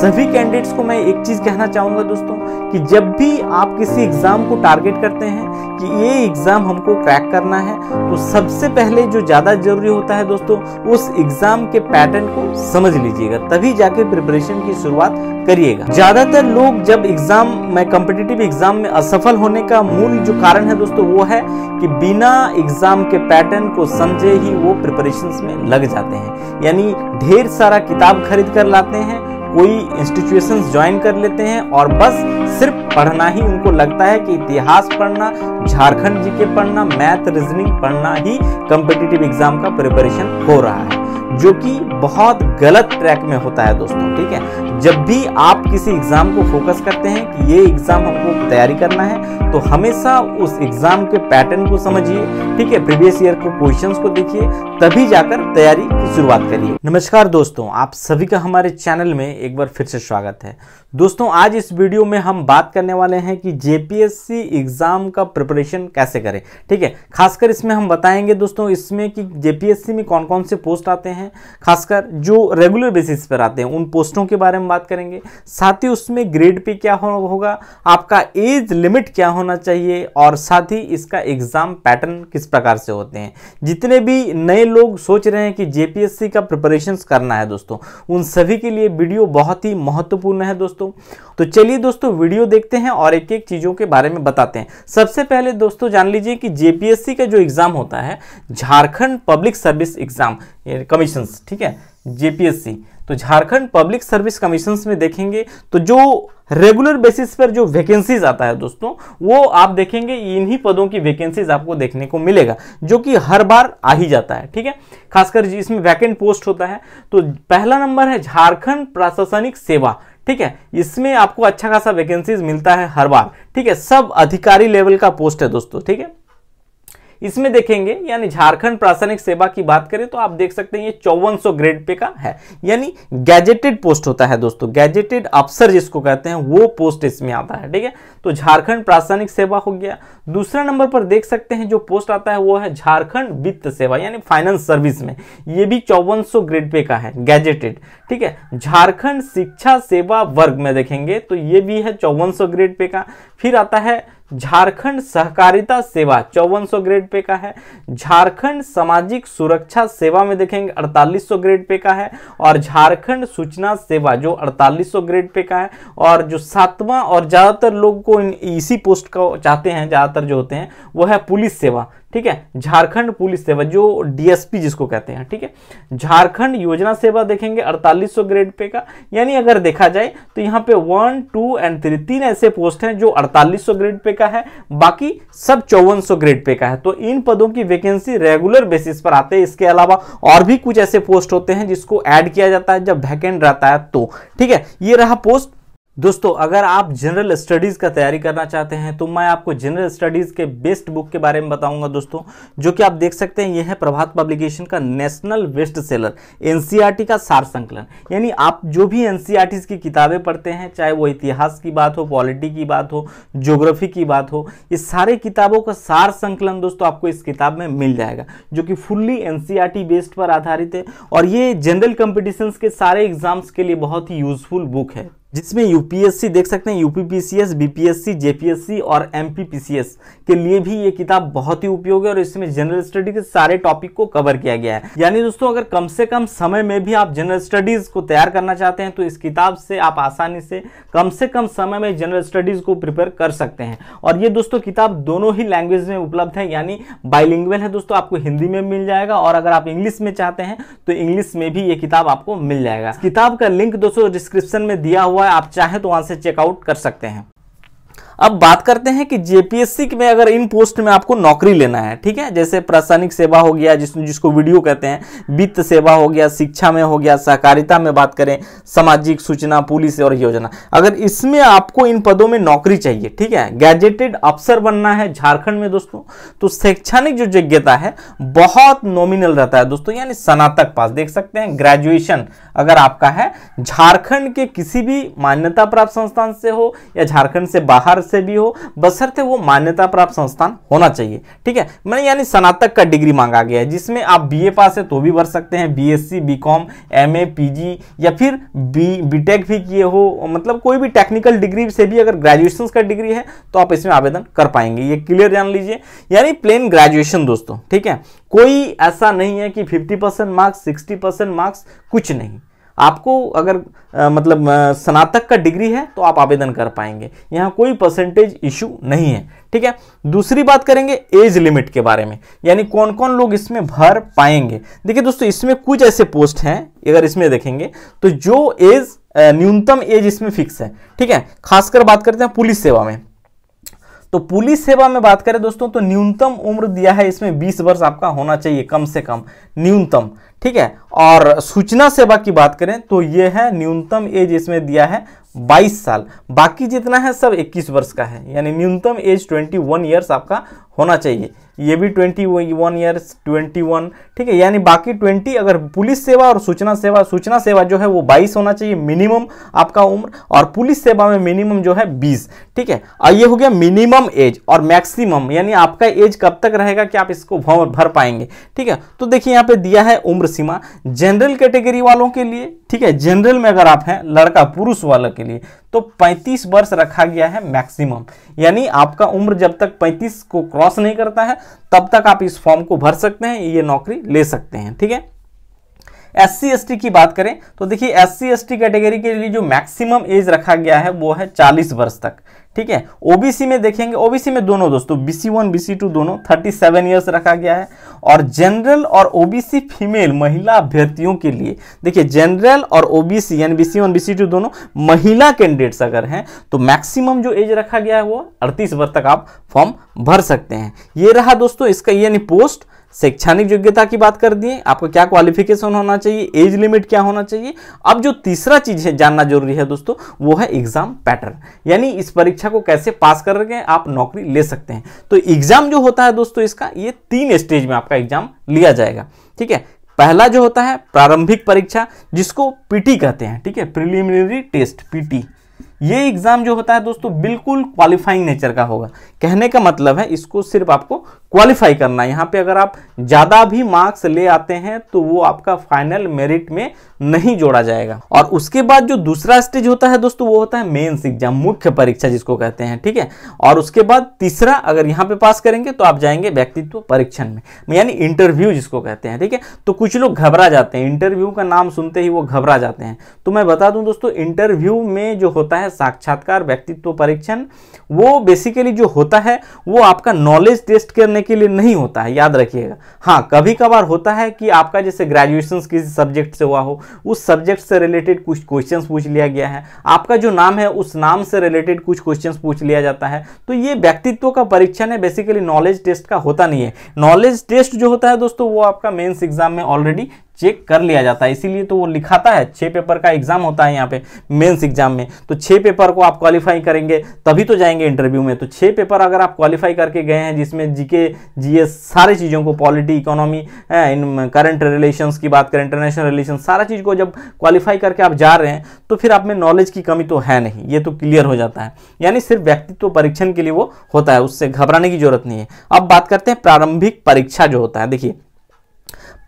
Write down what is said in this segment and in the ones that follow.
सभी कैंडिडेट्स को मैं एक चीज़ कहना चाहूंगा दोस्तों कि जब भी आप किसी एग्ज़ाम को टारगेट करते हैं कि ये एग्ज़ाम हमको क्रैक करना है तो सबसे पहले जो ज़्यादा ज़रूरी होता है दोस्तों उस एग्ज़ाम के पैटर्न को समझ लीजिएगा तभी जाके प्रिपरेशन की शुरुआत करिएगा ज़्यादातर लोग जब एग्ज़ाम में कॉम्पिटिटिव एग्ज़ाम में असफल होने का मूल जो कारण है दोस्तों वो है कि बिना एग्ज़ाम के पैटर्न को समझे ही वो प्रिपरेशन में लग जाते हैं यानी ढेर सारा किताब खरीद कर लाते हैं कोई इंस्टीट्यूशन ज्वाइन कर लेते हैं और बस सिर्फ पढ़ना ही उनको लगता है कि इतिहास पढ़ना झारखंड जी के पढ़ना मैथ रीजनिंग पढ़ना ही कम्पिटिटिव एग्जाम का प्रिपरेशन हो रहा है जो कि बहुत गलत ट्रैक में होता है दोस्तों ठीक है जब भी आप किसी एग्ज़ाम को फोकस करते हैं कि ये एग्ज़ाम हमको तैयारी करना है तो हमेशा उस एग्ज़ाम के पैटर्न को समझिए ठीक है प्रीवियस ईयर के क्वेश्चंस को देखिए तभी जाकर तैयारी की शुरुआत करिए नमस्कार दोस्तों आप सभी का हमारे चैनल में एक बार फिर से स्वागत है दोस्तों आज इस वीडियो में हम बात करने वाले हैं कि जेपीएससी एग्ज़ाम का प्रिपरेशन कैसे करें ठीक है खासकर इसमें हम बताएंगे दोस्तों इसमें कि जेपीएससी में कौन कौन से पोस्ट आते हैं खासकर जो रेगुलर बेसिस पर आते हैं उन पोस्टों के बारे में हम बात करेंगे साथ ही उसमें ग्रेड पे क्या होगा आपका एज लिमिट क्या होना चाहिए और साथ ही इसका एग्ज़ाम पैटर्न किस प्रकार से होते हैं जितने भी नए लोग सोच रहे हैं कि जेपीएससी का प्रिपरेशन करना है दोस्तों उन सभी के लिए वीडियो बहुत ही महत्वपूर्ण है दोस्तों तो चलिए दोस्तों वीडियो देखते हैं और एक एक चीज़ों के बारे में बताते हैं सबसे पहले दोस्तों जान लीजिए कि जेपीएससी का जो एग्ज़ाम होता है Jharkhand public service exam commission ठीक है जेपीएससी तो झारखंड पब्लिक सर्विस कमीशन में देखेंगे तो जो रेगुलर बेसिस पर जो वैकेंसीज आता है दोस्तों वो आप देखेंगे इन्हीं पदों की वैकेंसीज आपको देखने को मिलेगा जो कि हर बार आ ही जाता है ठीक है खासकर इसमें वैकेंट पोस्ट होता है तो पहला नंबर है झारखंड प्रशासनिक सेवा ठीक है इसमें आपको अच्छा खासा वैकेंसीज मिलता है हर बार ठीक है सब अधिकारी लेवल का पोस्ट है दोस्तों ठीक है इसमें देखेंगे यानी झारखंड प्रासनिक सेवा की बात करें तो आप देख सकते हैं ये चौवन ग्रेड पे का है यानी गैजेटेड पोस्ट होता है दोस्तों गैजेटेड अफसर जिसको कहते हैं वो पोस्ट इसमें आता है ठीक है तो झारखंड प्रासनिक सेवा हो गया दूसरा नंबर पर देख सकते हैं जो पोस्ट आता है वो है झारखंड वित्त सेवा यानी फाइनेंस सर्विस में ये भी चौवन ग्रेड पे का है गैजेटेड ठीक है झारखंड शिक्षा सेवा वर्ग में देखेंगे तो ये भी है चौवन ग्रेड पे का फिर आता है झारखंड सहकारिता सेवा चौवन ग्रेड पे का है झारखंड सामाजिक सुरक्षा सेवा में देखेंगे 4800 ग्रेड पे का है और झारखंड सूचना सेवा जो 4800 ग्रेड पे का है और जो सातवां और ज़्यादातर लोग को इसी पोस्ट का चाहते हैं ज़्यादातर जो होते हैं वो है पुलिस सेवा ठीक है झारखंड पुलिस सेवा जो डीएसपी जिसको कहते हैं ठीक है झारखंड योजना सेवा देखेंगे 4800 ग्रेड पे का यानी अगर देखा जाए तो यहाँ पे वन टू एंड थ्री तीन ऐसे पोस्ट हैं जो 4800 ग्रेड पे का है बाकी सब चौवन ग्रेड पे का है तो इन पदों की वैकेंसी रेगुलर बेसिस पर आते हैं इसके अलावा और भी कुछ ऐसे पोस्ट होते हैं जिसको एड किया जाता है जब वैकेंट रहता है तो ठीक है ये रहा पोस्ट दोस्तों अगर आप जनरल स्टडीज़ का तैयारी करना चाहते हैं तो मैं आपको जनरल स्टडीज़ के बेस्ट बुक के बारे में बताऊंगा दोस्तों जो कि आप देख सकते हैं यह है प्रभात पब्लिकेशन का नेशनल बेस्ट सेलर एनसीईआरटी का सार संकलन यानी आप जो भी एनसीईआरटी e की किताबें पढ़ते हैं चाहे वो इतिहास की बात हो पॉलिटी की बात हो ज्योग्राफी की बात हो ये सारे किताबों का सार संकलन दोस्तों आपको इस किताब में मिल जाएगा जो कि फुल्ली एन बेस्ड पर आधारित है और ये जनरल कॉम्पिटिशन के सारे एग्जाम्स के लिए बहुत ही यूजफुल बुक है जिसमें यूपीएससी देख सकते हैं यूपीपीसीएस बीपीएससी जेपीएससी और एमपीपीसीएस के लिए भी ये किताब बहुत ही उपयोगी है और इसमें जनरल स्टडी के सारे टॉपिक को कवर किया गया है यानी दोस्तों अगर कम से कम समय में भी आप जनरल स्टडीज को तैयार करना चाहते हैं तो इस किताब से आप आसानी से कम से कम समय में जनरल स्टडीज को प्रिपेयर कर सकते हैं और ये दोस्तों किताब दोनों ही लैंग्वेज में उपलब्ध है यानी बाइलिंग्वेल है दोस्तों आपको हिंदी में मिल जाएगा और अगर आप इंग्लिश में चाहते हैं तो इंग्लिश में भी ये किताब आपको मिल जाएगा किताब का लिंक दोस्तों डिस्क्रिप्शन में दिया हुआ हुआ है आप चाहें तो वहाँ से चेकआउट कर सकते हैं अब बात करते हैं कि जेपीएससी में अगर इन पोस्ट में आपको नौकरी लेना है ठीक है जैसे प्रशासनिक सेवा हो गया जिस, जिसको वीडियो कहते हैं वित्त सेवा हो गया शिक्षा में हो गया सहकारिता में बात करें सामाजिक सूचना पुलिस और योजना अगर इसमें आपको इन पदों में नौकरी चाहिए ठीक है गैजेटेड अफसर बनना है झारखंड में दोस्तों तो शैक्षणिक जो योग्यता है बहुत नॉमिनल रहता है दोस्तों यानी स्नातक पास देख सकते हैं ग्रेजुएशन अगर आपका है झारखंड के किसी भी मान्यता प्राप्त संस्थान से हो या झारखंड से बाहर से भी हो बसरते वो मान्यता प्राप्त संस्थान होना चाहिए ठीक है मैंने यानी स्नातक का डिग्री मांगा गया है जिसमें आप बी पास है तो भी भर सकते हैं B BSc BCom MA PG या फिर बी बी भी किए हो मतलब कोई भी टेक्निकल डिग्री से भी अगर ग्रेजुएशन का डिग्री है तो आप इसमें आवेदन कर पाएंगे ये क्लियर जान लीजिए यानी प्लेन ग्रेजुएशन दोस्तों ठीक है कोई ऐसा नहीं है कि 50 परसेंट मार्क्स 60 परसेंट मार्क्स कुछ नहीं आपको अगर आ, मतलब स्नातक का डिग्री है तो आप आवेदन कर पाएंगे यहाँ कोई परसेंटेज इशू नहीं है ठीक है दूसरी बात करेंगे एज लिमिट के बारे में यानी कौन कौन लोग इसमें भर पाएंगे देखिए दोस्तों इसमें कुछ ऐसे पोस्ट हैं अगर इसमें देखेंगे तो जो एज न्यूनतम एज इसमें फिक्स है ठीक है खासकर बात करते हैं पुलिस सेवा में तो पुलिस सेवा में बात करें दोस्तों तो न्यूनतम उम्र दिया है इसमें 20 वर्ष आपका होना चाहिए कम से कम न्यूनतम ठीक है और सूचना सेवा की बात करें तो यह है न्यूनतम एज इसमें दिया है 22 साल बाकी जितना है सब 21 वर्ष का है यानी न्यूनतम एज 21 वन ईयर्स आपका होना चाहिए ये भी twenty one years twenty one ठीक है यानी बाकी ट्वेंटी अगर पुलिस सेवा और सूचना सेवा सूचना सेवा जो है वो बाईस होना चाहिए मिनिमम आपका उम्र और पुलिस सेवा में मिनिमम जो है बीस ठीक है और ये हो गया मिनिमम एज और मैक्सिमम यानी आपका एज कब तक रहेगा कि आप इसको भर पाएंगे ठीक है तो देखिए यहाँ पे दिया है उम्र सीमा जनरल कैटेगरी वालों के लिए ठीक है जनरल में अगर आप हैं लड़का पुरुष वालों के लिए तो 35 वर्ष रखा गया है मैक्सिमम यानी आपका उम्र जब तक 35 को क्रॉस नहीं करता है तब तक आप इस फॉर्म को भर सकते हैं ये नौकरी ले सकते हैं ठीक है एस सी की बात करें तो देखिए एस सी कैटेगरी के लिए जो मैक्सिमम एज रखा गया है वो है चालीस वर्ष तक ठीक है ओबीसी में देखेंगे ओबीसी में दोनों दोस्तों बीसी वन सी टू दोनों थर्टी सेवन ईयर्स रखा गया है और जनरल और ओबीसी फीमेल महिला अभ्यर्थियों के लिए देखिए जनरल और ओबीसी यानी बीसी वन बीसी टू दोनों महिला कैंडिडेट्स अगर हैं तो मैक्सिमम जो एज रखा गया है वो अड़तीस वर्ष तक आप फॉर्म भर सकते हैं ये रहा दोस्तों इसका यानी पोस्ट शैक्षणिक योग्यता की बात कर दिए आपको क्या क्वालिफिकेशन होना चाहिए एज लिमिट क्या होना चाहिए अब जो तीसरा चीज़ है जानना जरूरी है दोस्तों वो है एग्जाम पैटर्न यानी इस परीक्षा को कैसे पास करके आप नौकरी ले सकते हैं तो एग्जाम जो होता है दोस्तों इसका ये तीन स्टेज में आपका एग्जाम लिया जाएगा ठीक है पहला जो होता है प्रारंभिक परीक्षा जिसको पीटी कहते हैं ठीक है प्रिलिमिनरी टेस्ट पीटी ये एग्ज़ाम जो होता है दोस्तों बिल्कुल क्वालिफाइंग नेचर का होगा कहने का मतलब है इसको सिर्फ आपको क्वालिफाई करना है यहाँ पे अगर आप ज़्यादा भी मार्क्स ले आते हैं तो वो आपका फाइनल मेरिट में नहीं जोड़ा जाएगा और उसके बाद जो दूसरा स्टेज होता है दोस्तों वो होता है मेन्स एग्जाम मुख्य परीक्षा जिसको कहते हैं ठीक है और उसके बाद तीसरा अगर यहाँ पे पास करेंगे तो आप जाएंगे व्यक्तित्व परीक्षण में यानी इंटरव्यू जिसको कहते हैं ठीक है तो कुछ लोग घबरा जाते हैं इंटरव्यू का नाम सुनते ही वो घबरा जाते हैं तो मैं बता दूं दोस्तों इंटरव्यू में जो होता है है साक्षात्कार व्यक्तित्व परीक्षण वो बेसिकली जो होता है वो आपका नॉलेज टेस्ट करने के लिए नहीं होता है याद रखिएगा हाँ कभी कभार होता है कि आपका जैसे ग्रेजुएशन किसी सब्जेक्ट से हुआ हो उस सब्जेक्ट से रिलेटेड कुछ क्वेश्चन पूछ लिया गया है आपका जो नाम है उस नाम से रिलेटेड कुछ क्वेश्चन पूछ लिया जाता है तो ये व्यक्तित्व का परीक्षण है बेसिकली नॉलेज टेस्ट का होता नहीं है नॉलेज टेस्ट जो होता है दोस्तों वो आपका मेन्स एग्जाम में ऑलरेडी चेक कर लिया जाता है इसीलिए तो वो लिखाता है छः पेपर का एग्जाम होता है यहाँ पे मेंस एग्जाम में तो छः पेपर को आप क्वालिफाई करेंगे तभी तो जाएंगे इंटरव्यू में तो छः पेपर अगर आप क्वालिफाई करके गए हैं जिसमें जीके जीएस सारे चीज़ों को polity economy in current relations की बात करें इंटरनेशनल रिलेशन सारा चीज़ को जब क्वालिफाई करके आप जा रहे हैं तो फिर आप में नॉलेज की कमी तो है नहीं ये तो क्लियर हो जाता है यानी सिर्फ व्यक्तित्व परीक्षण के लिए वो होता है उससे घबराने की जरूरत नहीं है अब बात करते हैं प्रारंभिक परीक्षा जो होता है देखिए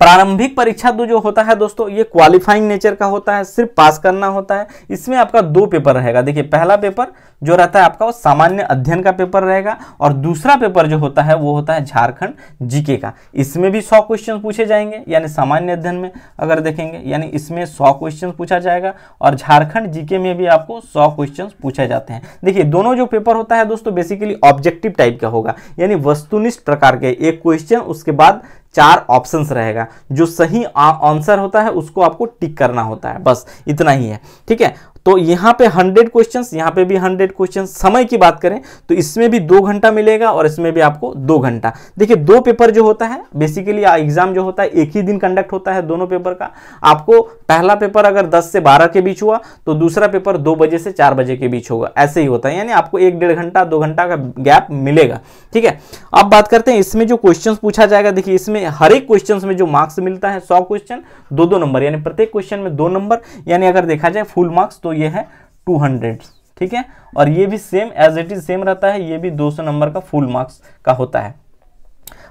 प्रारंभिक परीक्षा दो जो होता है दोस्तों ये क्वालिफाइंग नेचर का होता है सिर्फ पास करना होता है इसमें आपका दो पेपर रहेगा देखिए पहला पेपर जो रहता है आपका वो सामान्य अध्ययन का पेपर रहेगा और दूसरा पेपर जो होता है वो होता है झारखंड जीके का इसमें भी सौ क्वेश्चन पूछे जाएंगे यानी सामान्य अध्ययन में अगर देखेंगे यानी इसमें सौ क्वेश्चन पूछा जाएगा और झारखंड जीके में भी आपको सौ क्वेश्चन पूछे जाते हैं देखिए दोनों जो पेपर होता है दोस्तों बेसिकली ऑब्जेक्टिव टाइप का होगा यानी वस्तुनिष्ठ प्रकार के एक क्वेश्चन उसके बाद चार ऑप्शन रहेगा जो सही आंसर होता है उसको आपको टिक करना होता है बस इतना ही है ठीक है तो यहां पे 100 क्वेश्चंस यहां पे भी 100 क्वेश्चन समय की बात करें तो इसमें भी दो घंटा मिलेगा और इसमें भी आपको दो घंटा देखिए दो पेपर जो होता है बेसिकली एग्जाम जो होता है एक ही दिन कंडक्ट होता है दोनों पेपर का आपको पहला पेपर अगर दस से बारह के बीच हुआ तो दूसरा पेपर दो बजे से चार बजे के बीच होगा ऐसे ही होता है यानी आपको एक डेढ़ घंटा दो घंटा का गैप मिलेगा ठीक है अब बात करते हैं इसमें जो क्वेश्चन पूछा जाएगा देखिए इसमें हर एक क्वेश्चन में जो मार्क्स मिलता है सौ क्वेश्चन दो दो नंबर यानी प्रत्येक क्वेश्चन में दो नंबर यानी अगर देखा जाए फुल मार्क्स तो तो ये है टू हंड्रेड ठीक है और ये भी same as it is same रहता है ये भी 200 नंबर का फुल मार्क्स का होता है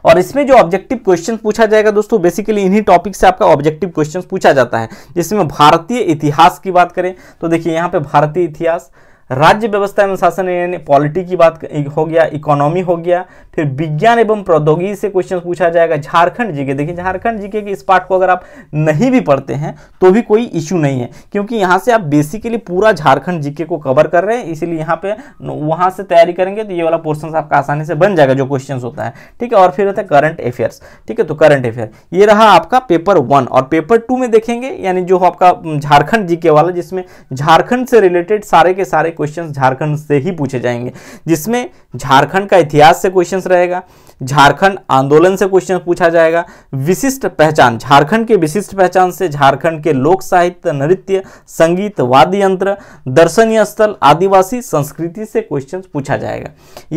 और इसमें जो ऑब्जेक्टिव क्वेश्चन पूछा जाएगा दोस्तों बेसिकली इन्हीं टॉपिक से आपका ऑब्जेक्टिव क्वेश्चन पूछा जाता है जिसमें भारतीय इतिहास की बात करें तो देखिए यहाँ पे भारतीय इतिहास राज्य व्यवस्था एवं शासन यानी पॉलिटी की बात हो गया इकोनॉमी हो गया फिर विज्ञान एवं प्रौद्योगिकी से क्वेश्चन पूछा जाएगा झारखंड जीके देखिए झारखंड जीके के इस पार्ट को अगर आप नहीं भी पढ़ते हैं तो भी कोई इश्यू नहीं है क्योंकि यहाँ से आप बेसिकली पूरा झारखंड जीके को कवर कर रहे हैं इसीलिए यहाँ पे वहाँ से तैयारी करेंगे तो ये वाला पोर्सन आपका आसानी से बन जाएगा जो क्वेश्चन होता है ठीक है और फिर होता है करंट अफेयर्स ठीक है तो करंट अफेयर ये रहा आपका पेपर वन और पेपर टू में देखेंगे यानी जो आपका झारखंड जीके वाला जिसमें झारखंड से रिलेटेड सारे के सारे क्वेश्चन झारखंड से ही पूछे जाएंगे जिसमें झारखंड का इतिहास से क्वेश्चन रहेगा झारखंड आंदोलन से क्वेश्चन पूछा जाएगा विशिष्ट पहचान झारखंड के विशिष्ट पहचान से झारखंड के लोक साहित्य नृत्य संगीत वाद्य यंत्र दर्शनीय स्थल आदिवासी संस्कृति से क्वेश्चन पूछा जाएगा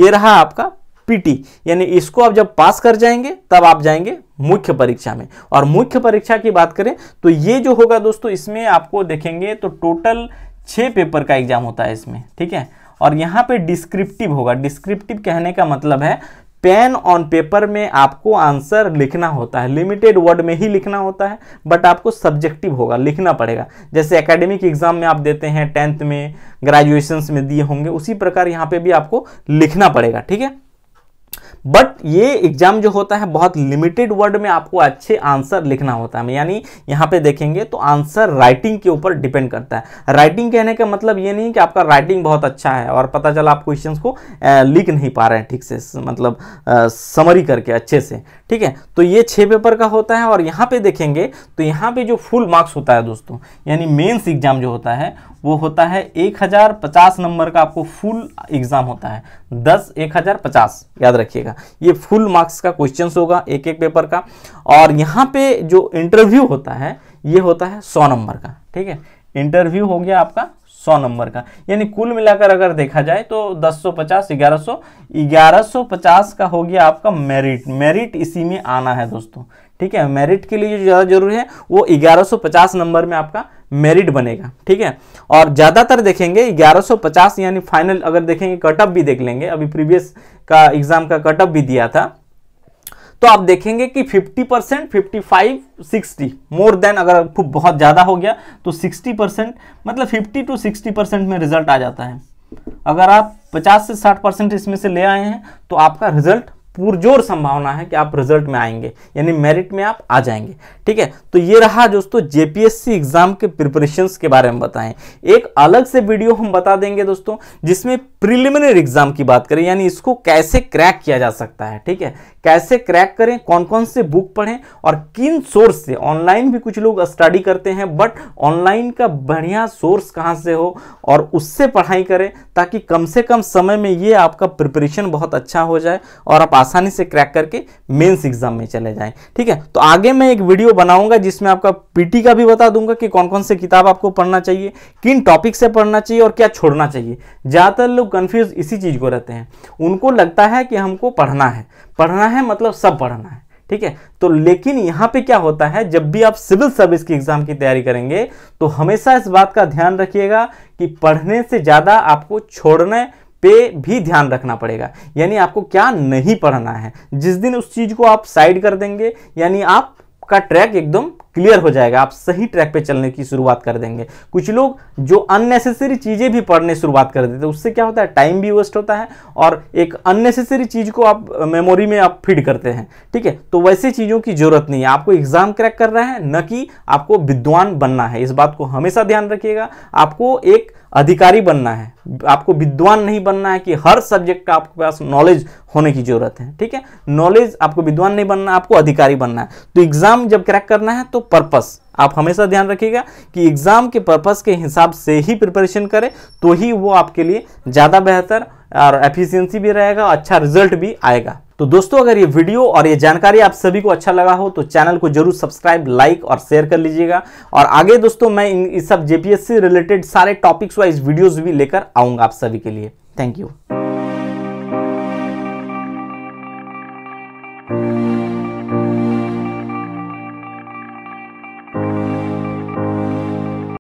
ये रहा आपका पीटी यानी इसको आप जब पास कर जाएंगे तब आप जाएंगे मुख्य परीक्षा में और मुख्य परीक्षा की बात करें तो ये जो होगा दोस्तों इसमें आपको देखेंगे तो टोटल छः पेपर का एग्जाम होता है इसमें ठीक है और यहाँ पे डिस्क्रिप्टिव होगा डिस्क्रिप्टिव कहने का मतलब है पेन ऑन पेपर में आपको आंसर लिखना होता है लिमिटेड वर्ड में ही लिखना होता है बट आपको सब्जेक्टिव होगा लिखना पड़ेगा जैसे एकेडमिक एग्जाम में आप देते हैं टेंथ में ग्रेजुएशंस में दिए होंगे उसी प्रकार यहाँ पे भी आपको लिखना पड़ेगा ठीक है बट ये एग्जाम जो होता है बहुत लिमिटेड वर्ड में आपको अच्छे आंसर लिखना होता है यानी यहाँ पे देखेंगे तो आंसर राइटिंग के ऊपर डिपेंड करता है राइटिंग कहने का मतलब ये नहीं कि आपका राइटिंग बहुत अच्छा है और पता चला आप क्वेश्चन को लिख नहीं पा रहे हैं ठीक से मतलब समरी करके अच्छे से ठीक है तो ये छः पेपर का होता है और यहाँ पे देखेंगे तो यहाँ पे जो फुल मार्क्स होता है दोस्तों यानी मेन्स एग्जाम जो होता है वो होता है एक नंबर का आपको फुल एग्जाम होता है दस एक याद रखिएगा जाएगा ये फुल मार्क्स का क्वेश्चन होगा एक एक पेपर का और यहाँ पे जो इंटरव्यू होता है ये होता है सौ नंबर का ठीक है इंटरव्यू हो गया आपका सौ नंबर का यानी कुल मिलाकर अगर देखा जाए तो दस सौ पचास ग्यारह सौ ग्यारह सौ पचास का हो गया आपका मेरिट मेरिट इसी में आना है दोस्तों ठीक है मेरिट के लिए जो ज़्यादा जरूरी है वो 1150 नंबर में आपका मेरिट बनेगा ठीक है और ज़्यादातर देखेंगे 1150 यानी फाइनल अगर देखेंगे कटअप भी देख लेंगे अभी प्रीवियस का एग्ज़ाम का कटअप भी दिया था तो आप देखेंगे कि 50 percent fifty five sixty more than अगर बहुत ज़्यादा हो गया तो 60 परसेंट मतलब 50 टू 60 परसेंट में रिजल्ट आ जाता है अगर आप 50 से 60 परसेंट इसमें से ले आए हैं तो आपका रिजल्ट पुरजोर संभावना है कि आप रिजल्ट में आएंगे यानी मेरिट में आप आ जाएंगे ठीक है तो ये रहा दोस्तों जेपीएससी एग्जाम के प्रिपरेशन के बारे में बताएं एक अलग से वीडियो हम बता देंगे दोस्तों जिसमें प्रिलिमिनरी एग्जाम की बात करें यानी इसको कैसे क्रैक किया जा सकता है ठीक है कैसे क्रैक करें कौन कौन से बुक पढ़ें और किन सोर्स से ऑनलाइन भी कुछ लोग स्टडी करते हैं बट ऑनलाइन का बढ़िया सोर्स कहाँ से हो और उससे पढ़ाई करें ताकि कम से कम समय में ये आपका प्रिपरेशन बहुत अच्छा हो जाए और आप आसानी से क्रैक करके मेंस एग्जाम में चले जाएं ठीक है तो आगे मैं एक वीडियो बनाऊंगा जिसमें आपका पीटी का भी बता दूंगा कि कौन कौन से किताब आपको पढ़ना चाहिए किन टॉपिक से पढ़ना चाहिए और क्या छोड़ना चाहिए ज़्यादातर लोग कन्फ्यूज इसी चीज़ को रहते हैं उनको लगता है कि हमको पढ़ना है पढ़ना है मतलब सब पढ़ना है ठीक है तो लेकिन यहां पे क्या होता है जब भी आप सिविल सर्विस की एग्जाम की तैयारी करेंगे तो हमेशा इस बात का ध्यान रखिएगा कि पढ़ने से ज़्यादा आपको छोड़ने पे भी ध्यान रखना पड़ेगा यानी आपको क्या नहीं पढ़ना है जिस दिन उस चीज़ को आप साइड कर देंगे यानी आप का ट्रैक एकदम क्लियर हो जाएगा आप सही ट्रैक पे चलने की शुरुआत कर देंगे कुछ लोग जो अननेसेसरी चीज़ें भी पढ़ने शुरुआत कर देते हैं उससे क्या होता है टाइम भी वेस्ट होता है और एक अननेसेसरी चीज़ को आप मेमोरी में आप फीड करते हैं ठीक है तो वैसे चीज़ों की ज़रूरत नहीं है आपको एग्ज़ाम क्रैक करना है न कि आपको विद्वान बनना है इस बात को हमेशा ध्यान रखिएगा आपको एक अधिकारी बनना है आपको विद्वान नहीं बनना है कि हर सब्जेक्ट का आपके पास नॉलेज होने की ज़रूरत है ठीक है नॉलेज आपको विद्वान नहीं बनना आपको अधिकारी बनना है तो एग्ज़ाम जब क्रैक करना है तो पर्पस आप हमेशा ध्यान रखिएगा कि एग्ज़ाम के पर्पस के हिसाब से ही प्रिपरेशन करें तो ही वो आपके लिए ज़्यादा बेहतर और एफिशियंसी भी रहेगा अच्छा रिजल्ट भी आएगा तो दोस्तों अगर ये वीडियो और ये जानकारी आप सभी को अच्छा लगा हो तो चैनल को जरूर सब्सक्राइब लाइक और शेयर कर लीजिएगा और आगे दोस्तों मैं इन सब जेपीएससी रिलेटेड सारे टॉपिक्स वाइज वीडियोज भी लेकर आऊंगा आप सभी के लिए थैंक यू